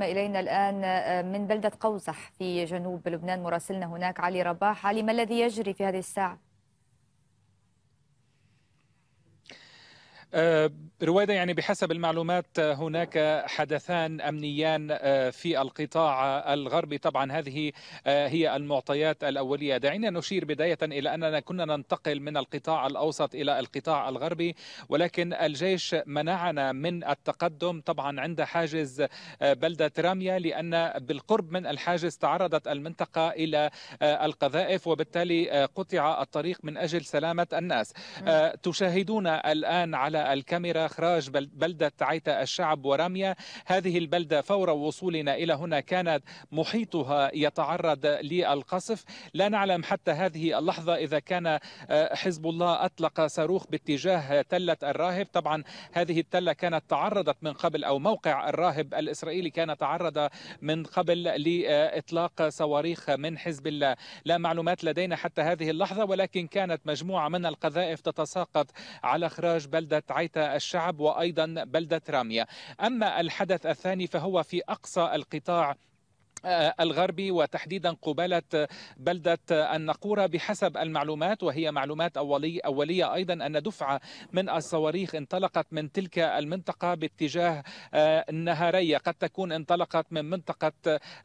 إلينا الآن آه، من بلدة قوزح في جنوب لبنان مراسلنا هناك علي رباح علي ما الذي يجري في هذه الساعة؟ آه، رويدا يعني بحسب المعلومات آه، هناك حدثان امنيان آه، في القطاع الغربي طبعا هذه هي المعطيات الاوليه دعينا نشير بدايه الى اننا كنا ننتقل من القطاع الاوسط الى القطاع الغربي ولكن الجيش منعنا من التقدم طبعا عند حاجز بلده راميا لان بالقرب من الحاجز تعرضت المنطقه الى القذائف وبالتالي قطع الطريق من اجل سلامه الناس تشاهدون الان على الكاميرا اخراج بلده عيتا الشعب وراميه هذه البلده فور وصولنا الى هنا كانت محيطها يتعرض للقصف لا نعلم حتى هذه اللحظه اذا كان آه، حزب الله اطلق صاروخ باتجاه تله الراهب طبعا هذه التله كانت تعرضت من قبل او موقع الراهب الاسرائيلي كان تعرض من قبل لاطلاق صواريخ من حزب الله لا معلومات لدينا حتى هذه اللحظه ولكن كانت مجموعه من القذائف تتساقط على اخراج بلده عيتا الشعب وأيضا بلدة رامية أما الحدث الثاني فهو في أقصى القطاع آه، الغربي وتحديدا قبالة بلدة النقورة بحسب المعلومات وهي معلومات أولي أولية أيضا أن دفعة من الصواريخ انطلقت من تلك المنطقة باتجاه آه، النهارية قد تكون انطلقت من منطقة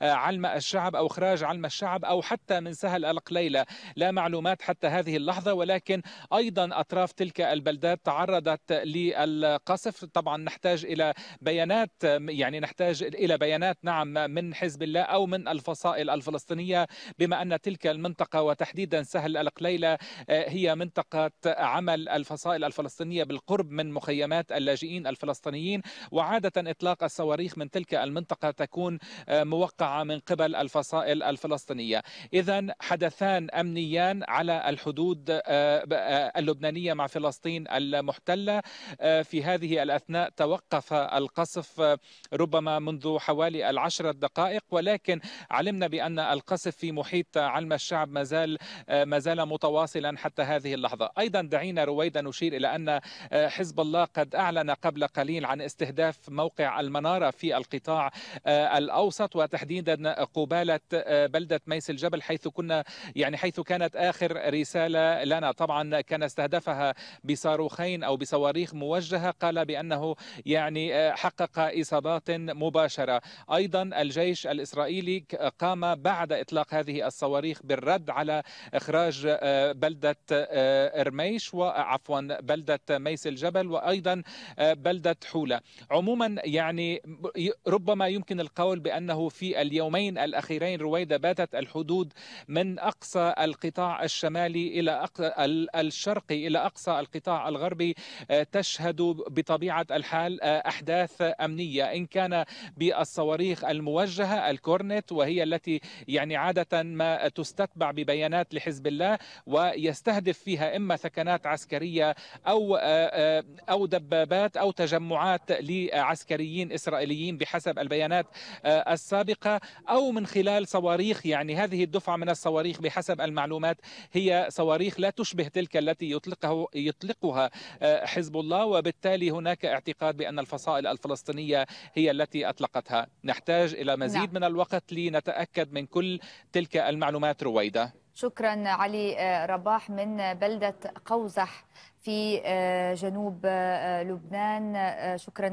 آه، علم الشعب أو إخراج علم الشعب أو حتى من سهل القليلة لا معلومات حتى هذه اللحظة ولكن أيضا أطراف تلك البلدات تعرضت للقصف طبعا نحتاج إلى بيانات يعني نحتاج إلى بيانات نعم من حزب الله أو من الفصائل الفلسطينية بما أن تلك المنطقة وتحديدا سهل القليلة آه، هي منطقة عمل الفصائل الفلسطينية بالقرب من مخيمات اللاجئين الفلسطينيين وعادة إطلاق الصواريخ من تلك المنطقة تكون آه، موقعة من قبل الفصائل الفلسطينية إذا حدثان أمنيان على الحدود آه، اللبنانية مع فلسطين المحتلة في هذه الأثناء توقف القصف ربما منذ حوالي العشرة دقائق ولكن ولكن علمنا بأن القصف في محيط علم الشعب ما زال ما زال متواصلا حتى هذه اللحظة أيضا دعينا رويدا نشير إلى أن آه، حزب الله قد أعلن قبل قليل عن استهداف موقع المنارة في القطاع آه، الأوسط وتحديدا قبالة آه، بلدة ميس الجبل حيث كنا يعني حيث كانت آخر رسالة لنا طبعا كان استهدفها بصاروخين أو بصواريخ موجهة قال بأنه يعني حقق إصابات مباشرة أيضا الجيش الإسرائيلي الإسرائيلي قام بعد إطلاق هذه الصواريخ بالرد على إخراج آه، بلدة آه، إرميش وعفوا آه، بلدة ميس الجبل وأيضا بلدة حولة عموما يعني ربما يمكن القول بأنه في اليومين الأخيرين رويدة باتت الحدود من أقصى القطاع الشمالي إلى أقصى الشرقي إلى أقصى القطاع الغربي تشهد بطبيعة الحال أحداث أمنية إن كان بالصواريخ الموجهة الكورية كورنيت وهي التي يعني عادة ما تستتبع ببيانات لحزب الله ويستهدف فيها إما ثكنات عسكرية أو آه، آه، أو دبابات أو تجمعات لعسكريين إسرائيليين بحسب البيانات آه، السابقة أو من خلال صواريخ يعني هذه الدفعة من الصواريخ بحسب المعلومات هي صواريخ لا تشبه تلك التي يطلقه يطلقها حزب الله وبالتالي هناك اعتقاد بأن الفصائل الفلسطينية هي التي أطلقتها نحتاج إلى مزيد نعم. من الوقت الوقت لنتأكد من كل تلك المعلومات رويدة شكرا علي آه، رباح من بلدة قوزح في آه، جنوب آه، لبنان شكرا